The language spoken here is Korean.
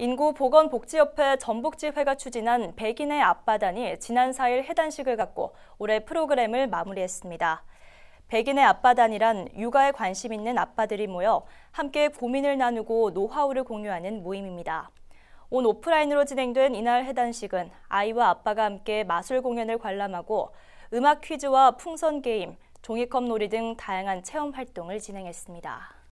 인구보건복지협회 전북지회가 추진한 백인의 아빠단이 지난 4일 해단식을 갖고 올해 프로그램을 마무리했습니다. 백인의 아빠단이란 육아에 관심 있는 아빠들이 모여 함께 고민을 나누고 노하우를 공유하는 모임입니다. 온 오프라인으로 진행된 이날 해단식은 아이와 아빠가 함께 마술 공연을 관람하고 음악 퀴즈와 풍선 게임, 종이컵 놀이 등 다양한 체험 활동을 진행했습니다.